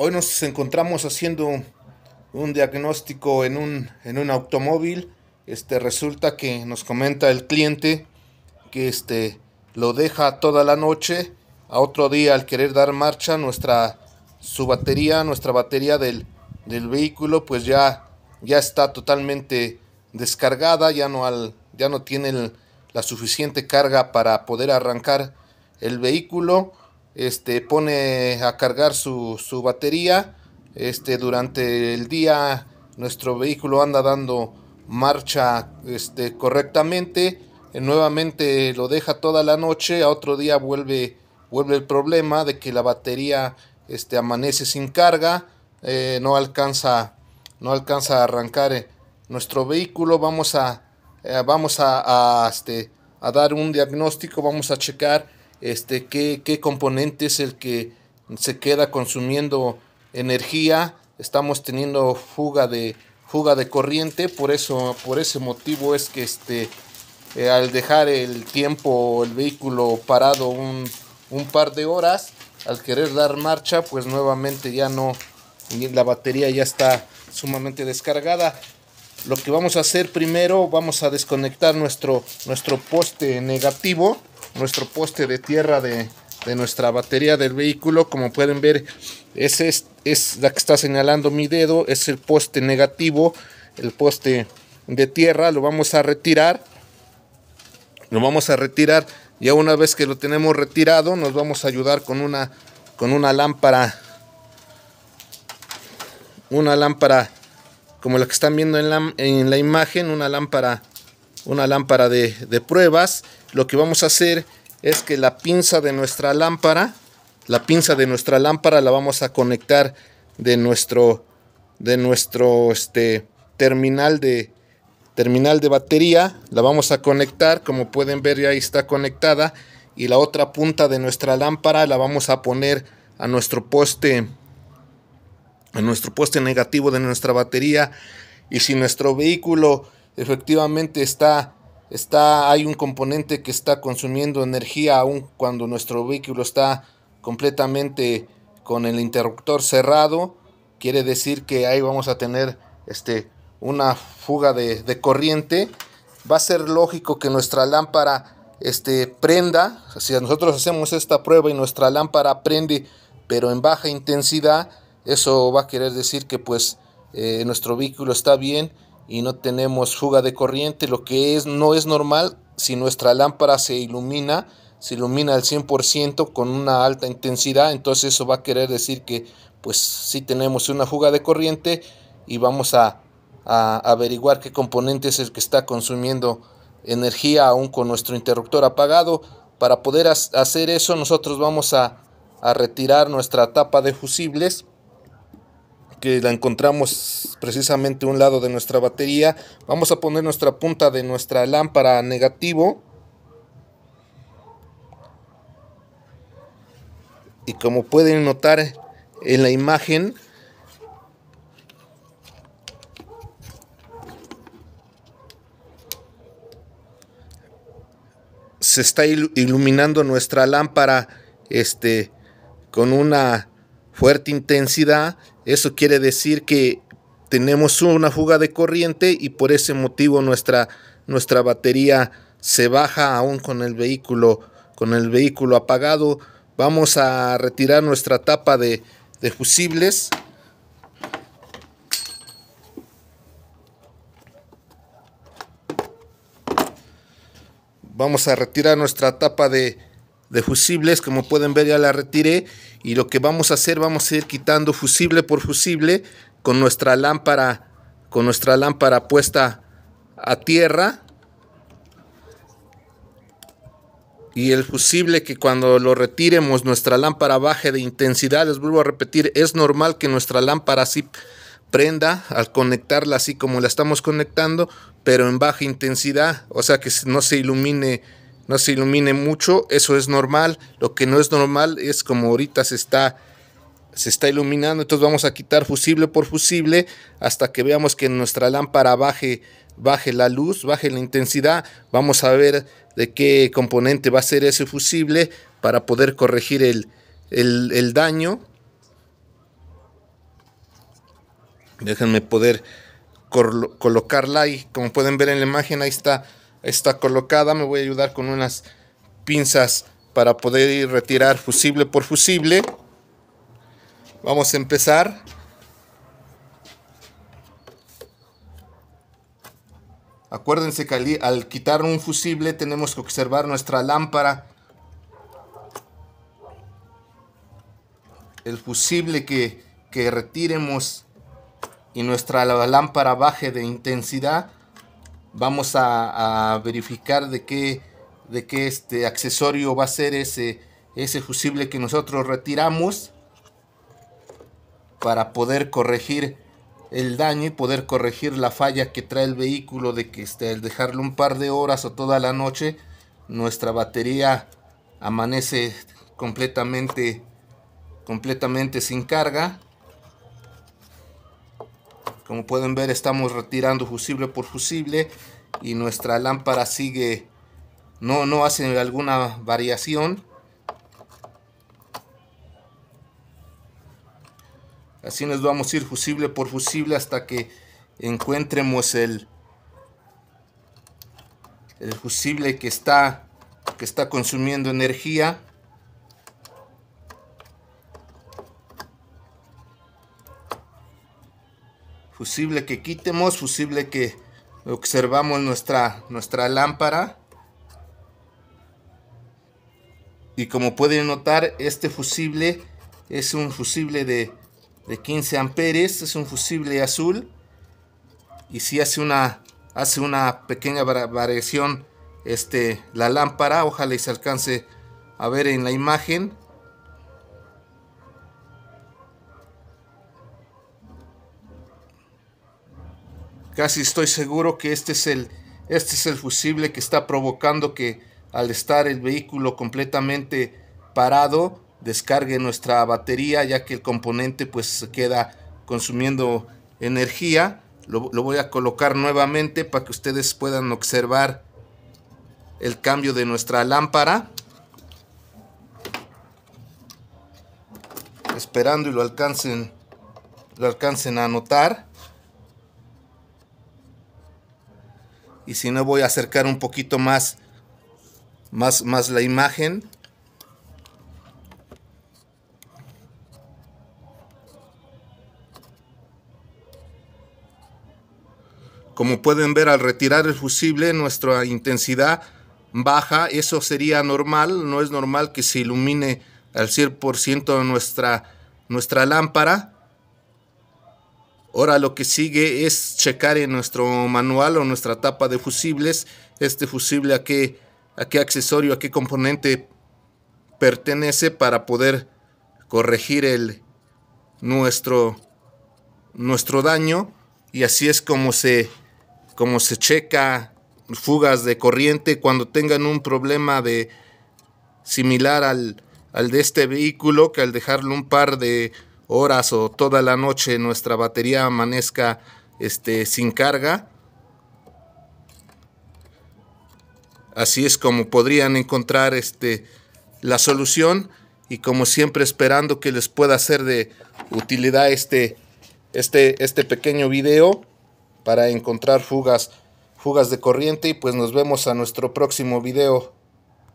Hoy nos encontramos haciendo un diagnóstico en un, en un automóvil. Este, resulta que nos comenta el cliente que este, lo deja toda la noche. A otro día, al querer dar marcha, nuestra, su batería, nuestra batería del, vehículo, pues ya, ya está totalmente descargada, ya no, al, ya no tiene la suficiente carga para poder arrancar el vehículo este, pone a cargar su, batería. Este, durante el día nuestro vehículo anda dando marcha este, correctamente. Eh, nuevamente lo deja toda la noche. A otro día vuelve, vuelve el problema de que la batería este, amanece sin carga. Eh, no, alcanza, no alcanza a arrancar eh, nuestro vehículo. Vamos a, vamos a, a, este, a dar un diagnóstico. Vamos a checar este, qué, qué componente es el que se queda consumiendo energía, estamos teniendo fuga de, fuga de corriente, por eso, por ese motivo es que este, eh, al dejar el tiempo, el vehículo parado un, par de horas, al querer dar marcha, pues nuevamente ya no, la batería ya está sumamente descargada. Lo que vamos a hacer primero, vamos a desconectar nuestro, nuestro poste negativo nuestro poste de tierra de, nuestra batería del vehículo. Como pueden ver, es, es, la que está señalando mi dedo, es el poste negativo, el poste de tierra. Lo vamos a retirar. Lo vamos a retirar. Ya una vez que lo tenemos retirado, nos vamos a ayudar con una, con una lámpara. Una lámpara como la que están viendo en la, en la imagen, una lámpara una lámpara de, pruebas, lo que vamos a hacer es que la pinza de nuestra lámpara, la pinza de nuestra lámpara la vamos a conectar de nuestro, de nuestro este, terminal, de, terminal de batería, la vamos a conectar, como pueden ver ya ahí está conectada, y la otra punta de nuestra lámpara la vamos a poner a nuestro poste, a nuestro poste negativo de nuestra batería, y si nuestro vehículo efectivamente está, está, hay un componente que está consumiendo energía aún cuando nuestro vehículo está completamente con el interruptor cerrado. Quiere decir que ahí vamos a tener este, una fuga de, corriente. Va a ser lógico que nuestra lámpara este, prenda, si nosotros hacemos esta prueba y nuestra lámpara prende, pero en baja intensidad, eso va a querer decir que pues eh, nuestro vehículo está bien y no tenemos fuga de corriente, lo que es, no es normal si nuestra lámpara se ilumina, se ilumina al 100% con una alta intensidad, entonces eso va a querer decir que pues si tenemos una fuga de corriente y vamos a, averiguar qué componente es el que está consumiendo energía aún con nuestro interruptor apagado. Para poder hacer eso nosotros vamos a, a retirar nuestra tapa de fusibles que la encontramos precisamente un lado de nuestra batería. Vamos a poner nuestra punta de nuestra lámpara negativo. Y como pueden notar en la imagen, se está iluminando nuestra lámpara este, con una fuerte intensidad. Eso quiere decir que tenemos una fuga de corriente y por ese motivo nuestra, nuestra batería se baja aún con el vehículo, con el vehículo apagado. Vamos a retirar nuestra tapa de, de fusibles. Vamos a retirar nuestra tapa de, de fusibles, como pueden ver ya la retiré y lo que vamos a hacer, vamos a ir quitando fusible por fusible con nuestra lámpara, con nuestra lámpara puesta a tierra y el fusible que cuando lo retiremos nuestra lámpara baje de intensidad, les vuelvo a repetir, es normal que nuestra lámpara así prenda al conectarla así como la estamos conectando, pero en baja intensidad, o sea que no se ilumine no se ilumine mucho, eso es normal. Lo que no es normal es como ahorita se está se está iluminando, entonces vamos a quitar fusible por fusible hasta que veamos que nuestra lámpara baje baje la luz, baje la intensidad, vamos a ver de qué componente va a ser ese fusible para poder corregir el, el, daño. Déjenme poder colocarla y como pueden ver en la imagen ahí está está colocada. Me voy a ayudar con unas pinzas para poder ir retirar fusible por fusible. Vamos a empezar. Acuérdense que al, quitar un fusible tenemos que observar nuestra lámpara. El fusible que, que retiremos y nuestra lámpara baje de intensidad vamos a, verificar de qué, de qué este accesorio va a ser ese, ese fusible que nosotros retiramos para poder corregir el daño y poder corregir la falla que trae el vehículo de que este, al dejarlo un par de horas o toda la noche nuestra batería amanece completamente completamente sin carga como pueden ver estamos retirando fusible por fusible y nuestra lámpara sigue, no, no hace alguna variación. Así nos vamos a ir fusible por fusible hasta que encuentremos el, el fusible que está, que está consumiendo energía. fusible que quitemos, fusible que observamos nuestra, nuestra lámpara. Y como pueden notar, este fusible es un fusible de, 15 amperes, es un fusible azul. Y si hace una, hace una pequeña variación este, la lámpara, ojalá y se alcance a ver en la imagen. Casi estoy seguro que este es el, este es el fusible que está provocando que al estar el vehículo completamente parado descargue nuestra batería ya que el componente pues se queda consumiendo energía. Lo, voy a colocar nuevamente para que ustedes puedan observar el cambio de nuestra lámpara. Esperando y lo alcancen, lo alcancen a notar. Y si no, voy a acercar un poquito más, más, la imagen. Como pueden ver, al retirar el fusible, nuestra intensidad baja. Eso sería normal. No es normal que se ilumine al 100% nuestra, nuestra lámpara. Ahora lo que sigue es checar en nuestro manual o nuestra tapa de fusibles, este fusible a qué, a qué accesorio, a qué componente pertenece para poder corregir el, nuestro, nuestro daño. Y así es como se, como se checa fugas de corriente cuando tengan un problema de similar al, al de este vehículo, que al dejarle un par de horas o toda la noche nuestra batería amanezca este, sin carga. Así es como podrían encontrar este, la solución y como siempre esperando que les pueda ser de utilidad este, este, este pequeño video para encontrar fugas, fugas de corriente y pues nos vemos a nuestro próximo video.